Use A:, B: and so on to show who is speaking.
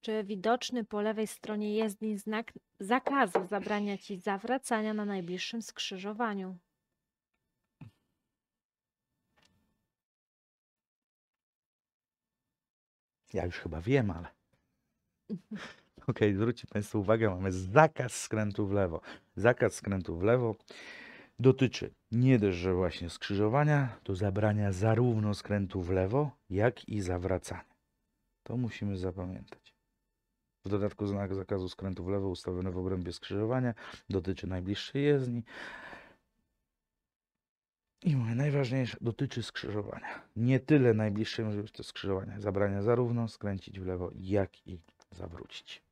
A: Czy widoczny po lewej stronie jezdni znak zakazu zabrania ci zawracania na najbliższym skrzyżowaniu?
B: Ja już chyba wiem, ale. Okej, okay, zwróćcie Państwo uwagę, mamy zakaz skrętu w lewo. Zakaz skrętu w lewo dotyczy nie dość, że właśnie skrzyżowania, to zabrania zarówno skrętu w lewo, jak i zawracania. To musimy zapamiętać. W dodatku znak zakazu skrętu w lewo ustawiony w obrębie skrzyżowania dotyczy najbliższej jezdni. I moje najważniejsze dotyczy skrzyżowania. Nie tyle najbliższej możliwości skrzyżowania. Zabrania zarówno skręcić w lewo, jak i zawrócić.